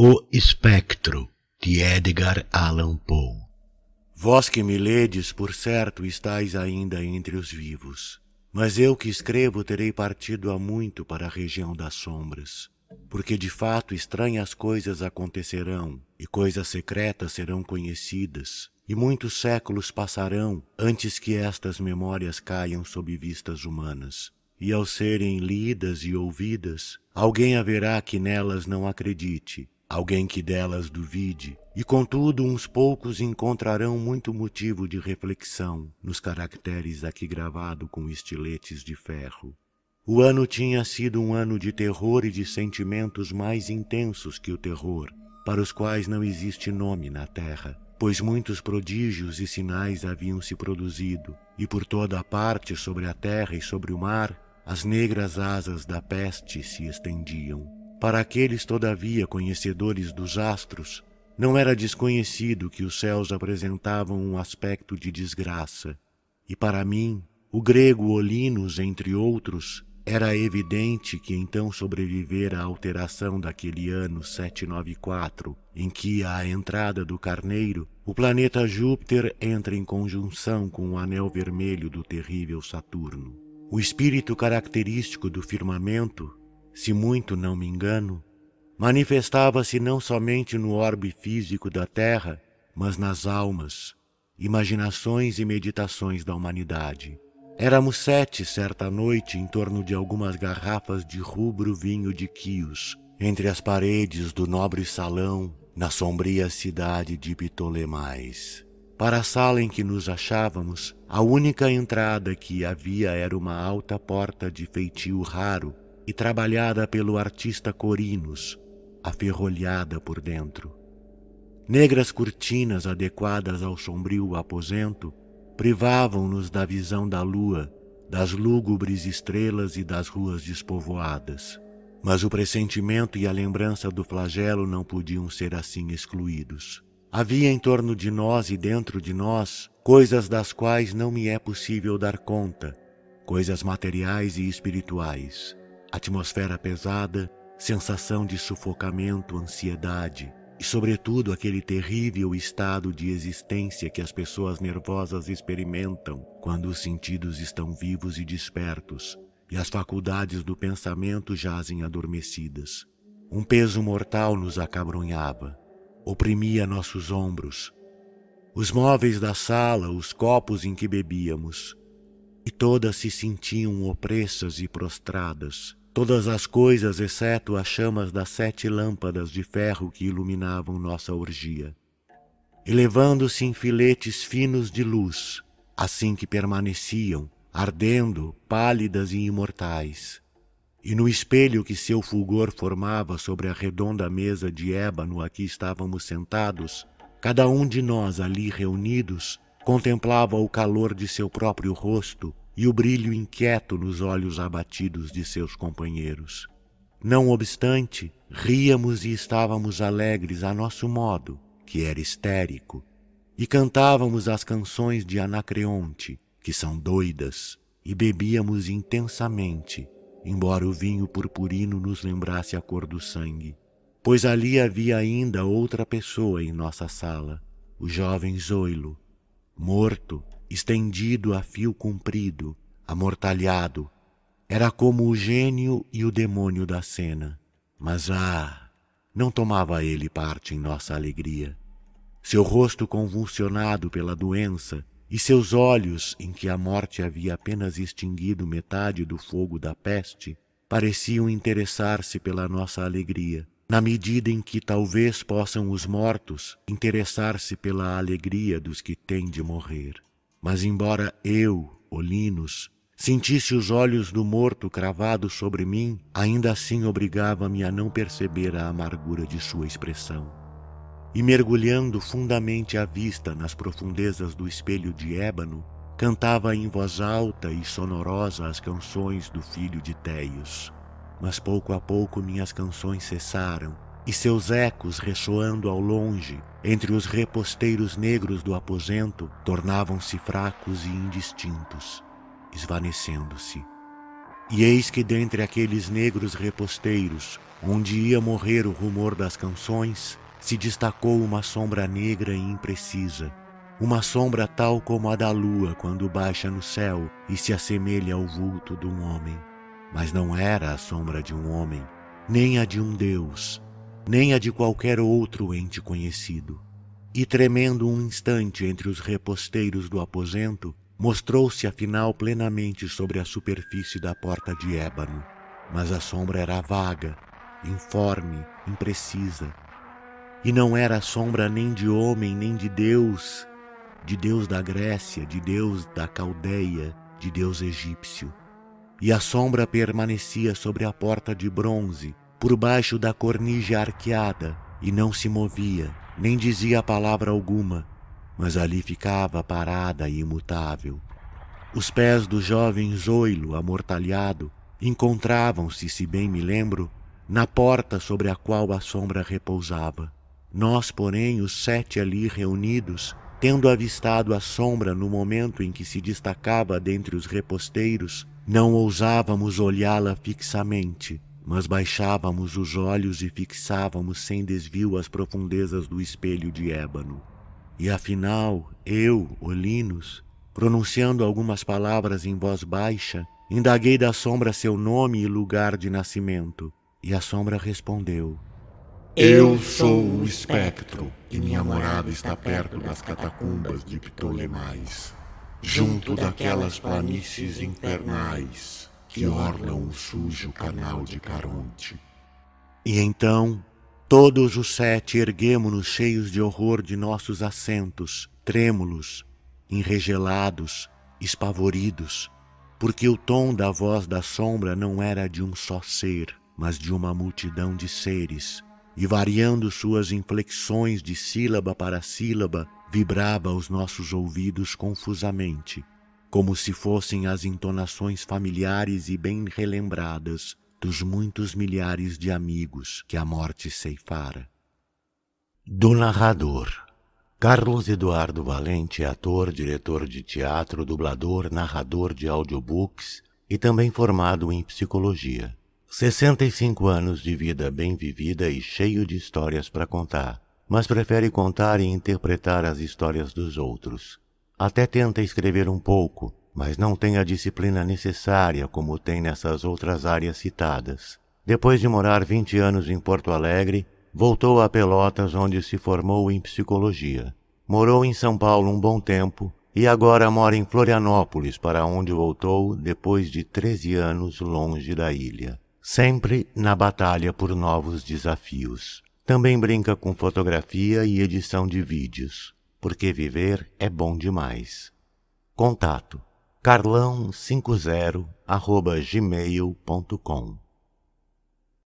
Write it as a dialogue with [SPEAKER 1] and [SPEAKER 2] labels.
[SPEAKER 1] O Espectro, de Edgar Allan Poe. Vós que me ledes, por certo, estáis ainda entre os vivos. Mas eu que escrevo terei partido há muito para a região das sombras, porque de fato estranhas coisas acontecerão, e coisas secretas serão conhecidas, e muitos séculos passarão antes que estas memórias caiam sob vistas humanas. E ao serem lidas e ouvidas, alguém haverá que nelas não acredite, Alguém que delas duvide, e contudo uns poucos encontrarão muito motivo de reflexão nos caracteres aqui gravado com estiletes de ferro. O ano tinha sido um ano de terror e de sentimentos mais intensos que o terror, para os quais não existe nome na terra, pois muitos prodígios e sinais haviam se produzido, e por toda a parte sobre a terra e sobre o mar, as negras asas da peste se estendiam. Para aqueles, todavia, conhecedores dos astros, não era desconhecido que os céus apresentavam um aspecto de desgraça. E para mim, o grego Olinos, entre outros, era evidente que então sobrevivera a alteração daquele ano 794, em que, à entrada do Carneiro, o planeta Júpiter entra em conjunção com o anel vermelho do terrível Saturno. O espírito característico do firmamento se muito não me engano, manifestava-se não somente no orbe físico da Terra, mas nas almas, imaginações e meditações da humanidade. Éramos sete certa noite em torno de algumas garrafas de rubro vinho de Quios, entre as paredes do nobre salão, na sombria cidade de Ptolemais. Para a sala em que nos achávamos, a única entrada que havia era uma alta porta de feitio raro, e trabalhada pelo artista Corinos, aferrolhada por dentro. Negras cortinas adequadas ao sombrio aposento privavam-nos da visão da lua, das lúgubres estrelas e das ruas despovoadas. Mas o pressentimento e a lembrança do flagelo não podiam ser assim excluídos. Havia em torno de nós e dentro de nós coisas das quais não me é possível dar conta, coisas materiais e espirituais. Atmosfera pesada, sensação de sufocamento, ansiedade e, sobretudo, aquele terrível estado de existência que as pessoas nervosas experimentam quando os sentidos estão vivos e despertos e as faculdades do pensamento jazem adormecidas. Um peso mortal nos acabrunhava, oprimia nossos ombros. Os móveis da sala, os copos em que bebíamos, e todas se sentiam opressas e prostradas. Todas as coisas, exceto as chamas das sete lâmpadas de ferro que iluminavam nossa orgia, elevando-se em filetes finos de luz, assim que permaneciam, ardendo, pálidas e imortais. E no espelho que seu fulgor formava sobre a redonda mesa de ébano a que estávamos sentados, cada um de nós ali reunidos Contemplava o calor de seu próprio rosto e o brilho inquieto nos olhos abatidos de seus companheiros. Não obstante, ríamos e estávamos alegres a nosso modo, que era histérico, e cantávamos as canções de Anacreonte, que são doidas, e bebíamos intensamente, embora o vinho purpurino nos lembrasse a cor do sangue, pois ali havia ainda outra pessoa em nossa sala, o jovem Zoilo, morto, estendido a fio comprido, amortalhado. Era como o gênio e o demônio da cena. Mas ah, não tomava ele parte em nossa alegria. Seu rosto convulsionado pela doença e seus olhos, em que a morte havia apenas extinguido metade do fogo da peste, pareciam interessar-se pela nossa alegria na medida em que talvez possam os mortos interessar-se pela alegria dos que têm de morrer. Mas embora eu, Olinos, sentisse os olhos do morto cravados sobre mim, ainda assim obrigava-me a não perceber a amargura de sua expressão. E mergulhando fundamente a vista nas profundezas do espelho de ébano, cantava em voz alta e sonorosa as canções do filho de Téios mas pouco a pouco minhas canções cessaram, e seus ecos ressoando ao longe, entre os reposteiros negros do aposento, tornavam-se fracos e indistintos, esvanecendo-se. E eis que dentre aqueles negros reposteiros, onde ia morrer o rumor das canções, se destacou uma sombra negra e imprecisa, uma sombra tal como a da lua quando baixa no céu e se assemelha ao vulto de um homem mas não era a sombra de um homem, nem a de um Deus, nem a de qualquer outro ente conhecido. E tremendo um instante entre os reposteiros do aposento, mostrou-se afinal plenamente sobre a superfície da porta de ébano, mas a sombra era vaga, informe, imprecisa. E não era sombra nem de homem, nem de Deus, de Deus da Grécia, de Deus da Caldeia, de Deus egípcio e a sombra permanecia sobre a porta de bronze, por baixo da cornija arqueada, e não se movia, nem dizia palavra alguma, mas ali ficava parada e imutável. Os pés do jovem zoilo amortalhado encontravam-se, se bem me lembro, na porta sobre a qual a sombra repousava. Nós, porém, os sete ali reunidos, tendo avistado a sombra no momento em que se destacava dentre os reposteiros, não ousávamos olhá-la fixamente, mas baixávamos os olhos e fixávamos sem desvio as profundezas do espelho de ébano. E afinal, eu, Olinos, pronunciando algumas palavras em voz baixa, indaguei da sombra seu nome e lugar de nascimento, e a sombra respondeu: Eu sou o espectro, e minha morada está perto das catacumbas de Ptolemais junto daquelas planícies infernais que orlam o sujo canal de Caronte. E então, todos os sete erguemo-nos cheios de horror de nossos assentos, trêmulos, enregelados, espavoridos, porque o tom da voz da sombra não era de um só ser, mas de uma multidão de seres, e variando suas inflexões de sílaba para sílaba, vibrava aos nossos ouvidos confusamente, como se fossem as entonações familiares e bem relembradas dos muitos milhares de amigos que a morte ceifara. Do narrador. Carlos Eduardo Valente é ator, diretor de teatro, dublador, narrador de audiobooks e também formado em psicologia. 65 anos de vida bem vivida e cheio de histórias para contar, mas prefere contar e interpretar as histórias dos outros. Até tenta escrever um pouco, mas não tem a disciplina necessária como tem nessas outras áreas citadas. Depois de morar 20 anos em Porto Alegre, voltou a Pelotas, onde se formou em psicologia. Morou em São Paulo um bom tempo e agora mora em Florianópolis, para onde voltou depois de 13 anos longe da ilha sempre na batalha por novos desafios. Também brinca com fotografia e edição de vídeos, porque viver é bom demais. Contato carlão50 gmail.com